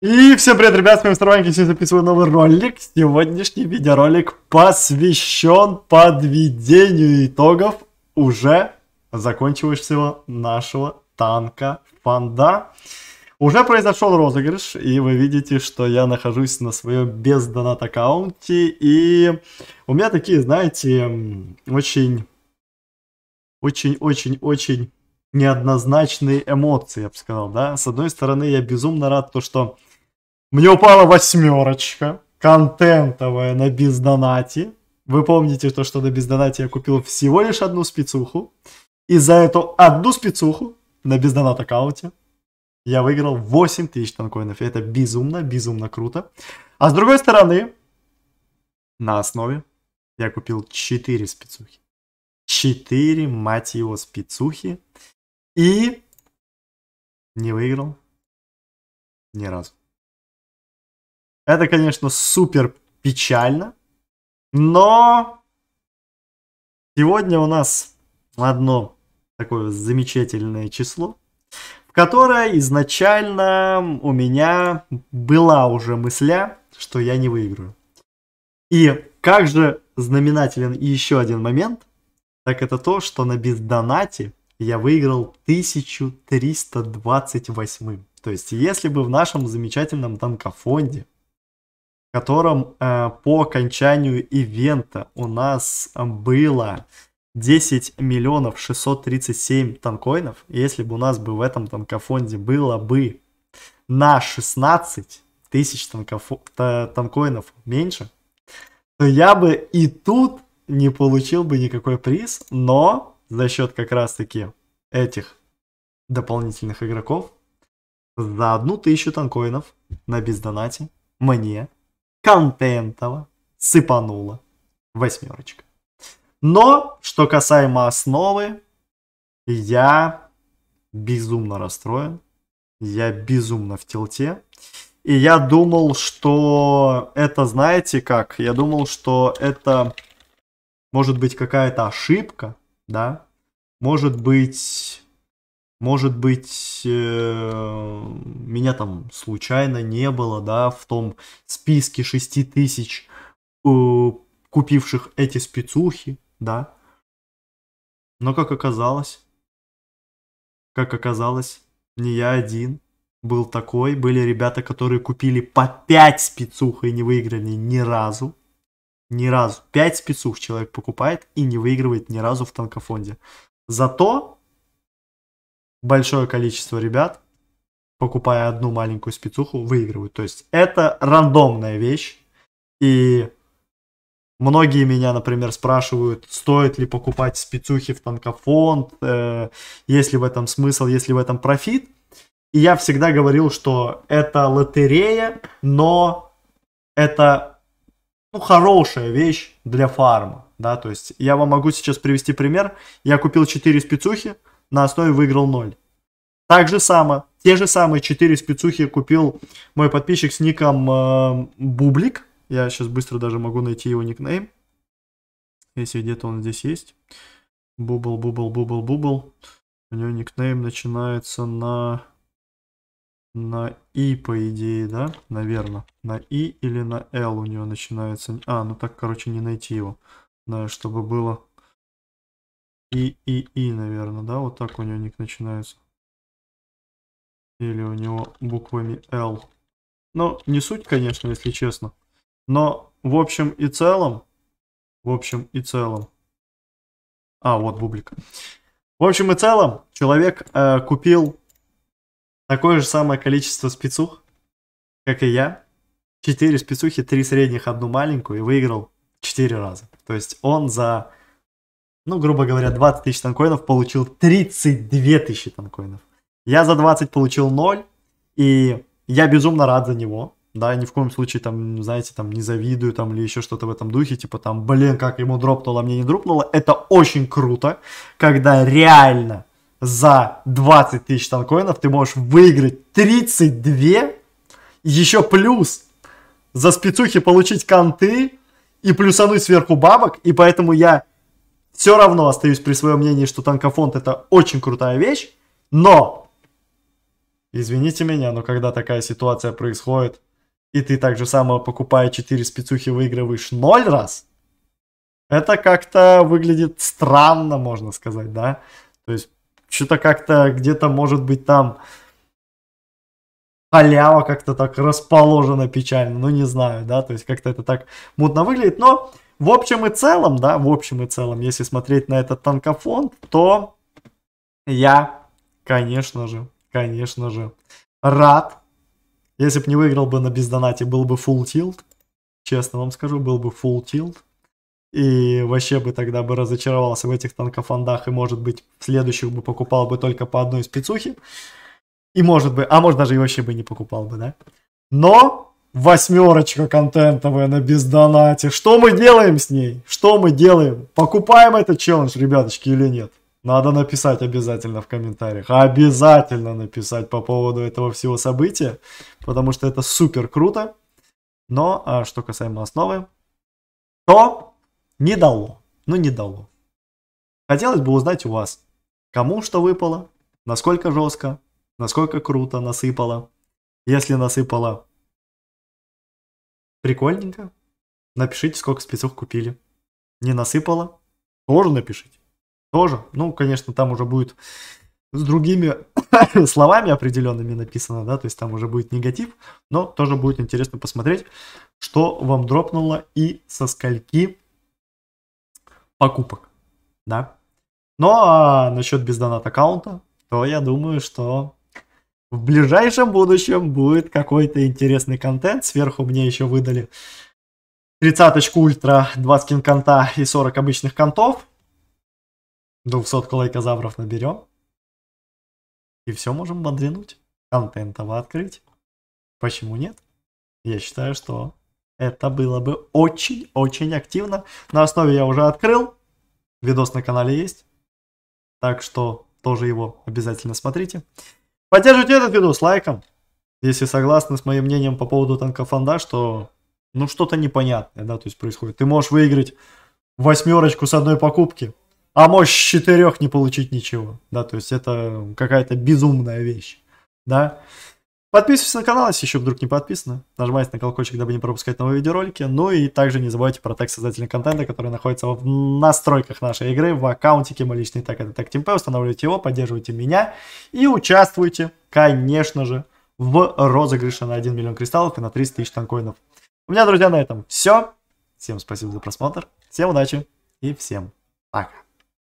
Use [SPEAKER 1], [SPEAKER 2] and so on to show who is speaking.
[SPEAKER 1] И всем привет, ребят, с вами Старванки, сегодня записываю новый ролик. Сегодняшний видеоролик посвящен подведению итогов уже закончившегося нашего танка Фанда. Уже произошел розыгрыш, и вы видите, что я нахожусь на своем бездонат аккаунте, и у меня такие, знаете, очень, очень, очень, очень неоднозначные эмоции, я бы сказал, да. С одной стороны, я безумно рад, то, что мне упала восьмерочка, контентовая на бездонате. Вы помните то, что на бездонате я купил всего лишь одну спецуху. И за эту одну спецуху на бездонат аккаунте я выиграл 8 тысяч танкоинов. И это безумно, безумно круто. А с другой стороны, на основе я купил 4 спецухи. 4, мать его, спецухи. И не выиграл ни разу. Это, конечно, супер печально, но сегодня у нас одно такое замечательное число, в которое изначально у меня была уже мысля, что я не выиграю. И как же знаменателен и еще один момент, так это то, что на бездонате я выиграл 1328. То есть, если бы в нашем замечательном танкофонде в котором э, по окончанию ивента у нас э, было 10 миллионов 637 танкоинов. Если бы у нас бы в этом танкофонде было бы на 16 тысяч танкоф... танкоинов меньше, то я бы и тут не получил бы никакой приз, но за счет как раз-таки этих дополнительных игроков за одну тысячу танкоинов на бездонате мне контентово сыпанула восьмерочка. Но, что касаемо основы, я безумно расстроен. Я безумно в телте. И я думал, что это, знаете как, я думал, что это может быть какая-то ошибка, да? Может быть может быть, э, меня там случайно не было, да, в том списке 6 тысяч э, купивших эти спецухи, да. Но как оказалось, как оказалось, не я один был такой. Были ребята, которые купили по 5 спецух и не выиграли ни разу. Ни разу. 5 спецух человек покупает и не выигрывает ни разу в танкофонде. Зато большое количество ребят, покупая одну маленькую спецуху, выигрывают. То есть это рандомная вещь. И многие меня, например, спрашивают, стоит ли покупать спецухи в танкофонд, э, есть ли в этом смысл, есть ли в этом профит. И я всегда говорил, что это лотерея, но это ну, хорошая вещь для фарма. Да, то есть я вам могу сейчас привести пример. Я купил 4 спецухи, на основе выиграл 0. Так же само, те же самые 4 спецухи купил мой подписчик с ником э, Бублик. Я сейчас быстро даже могу найти его никнейм. Если где-то он здесь есть. Бубл, бубл, бубл, бубл. У него никнейм начинается на... На И, по идее, да? Наверное. На И или на Л у него начинается. А, ну так, короче, не найти его. Да, чтобы было и, и, и, наверное, да? Вот так у него ник начинается. Или у него буквами L. Но ну, не суть, конечно, если честно. Но в общем и целом, в общем и целом, а, вот бублик. В общем и целом, человек э, купил такое же самое количество спецух, как и я. Четыре спецухи, три средних, одну маленькую и выиграл четыре раза. То есть он за ну, грубо говоря, 20 тысяч танкоинов, получил 32 тысячи танкоинов. Я за 20 получил 0, и я безумно рад за него. Да, ни в коем случае, там, знаете, там, не завидую, там, или еще что-то в этом духе, типа, там, блин, как ему дропнуло, а мне не дропнуло. Это очень круто, когда реально за 20 тысяч танкоинов ты можешь выиграть 32, еще плюс за спецухи получить канты и плюсануть сверху бабок, и поэтому я все равно остаюсь при своем мнении, что танкофонд это очень крутая вещь, но, извините меня, но когда такая ситуация происходит, и ты так же самое покупая 4 спецухи выигрываешь 0 раз, это как-то выглядит странно, можно сказать, да? То есть, что-то как-то где-то может быть там халява как-то так расположена печально, ну не знаю, да, то есть как-то это так мутно выглядит, но в общем и целом, да, в общем и целом, если смотреть на этот танкофон, то я, конечно же, конечно же, рад. Если бы не выиграл бы на бездонате, был бы full tilt. Честно вам скажу, был бы full tilt. И вообще бы тогда бы разочаровался в этих танкофондах и, может быть, следующих бы покупал бы только по одной спецухе. И может быть, а может даже и вообще бы не покупал бы, да. Но восьмерочка контентовая на бездонате. Что мы делаем с ней? Что мы делаем? Покупаем этот челлендж, ребяточки, или нет? Надо написать обязательно в комментариях. Обязательно написать по поводу этого всего события, потому что это супер круто. Но а что касаемо основы, то не дало. Ну, не дало. Хотелось бы узнать у вас, кому что выпало, насколько жестко, насколько круто насыпало. Если насыпало Прикольненько. Напишите, сколько спецов купили. Не насыпало? Тоже напишите. Тоже. Ну, конечно, там уже будет с другими словами определенными написано, да, то есть там уже будет негатив, но тоже будет интересно посмотреть, что вам дропнуло и со скольки покупок, да. Ну, а насчет бездонат аккаунта, то я думаю, что в ближайшем будущем будет какой-то интересный контент. Сверху мне еще выдали тридцаточку ультра, 2 скин и 40 обычных контов. 200 лайкозавров наберем. И все можем бодренуть. Контентово открыть. Почему нет? Я считаю, что это было бы очень-очень активно. На основе я уже открыл. Видос на канале есть. Так что тоже его обязательно смотрите. Поддержите этот видос лайком, если согласны с моим мнением по поводу танкофонда, что ну что-то непонятное, да, то есть происходит. Ты можешь выиграть восьмерочку с одной покупки, а можешь с четырех не получить ничего, да, то есть это какая-то безумная вещь, да. Подписывайтесь на канал, если еще вдруг не подписаны. Нажимайте на колокольчик, дабы не пропускать новые видеоролики. Ну и также не забывайте про тег создателя контента, который находится в настройках нашей игры, в аккаунтике мой личный Так это тег TeamP. Устанавливайте его, поддерживайте меня и участвуйте, конечно же, в розыгрыше на 1 миллион кристаллов и на 300 тысяч танкоинов. У меня, друзья, на этом все. Всем спасибо за просмотр, всем удачи и всем пока.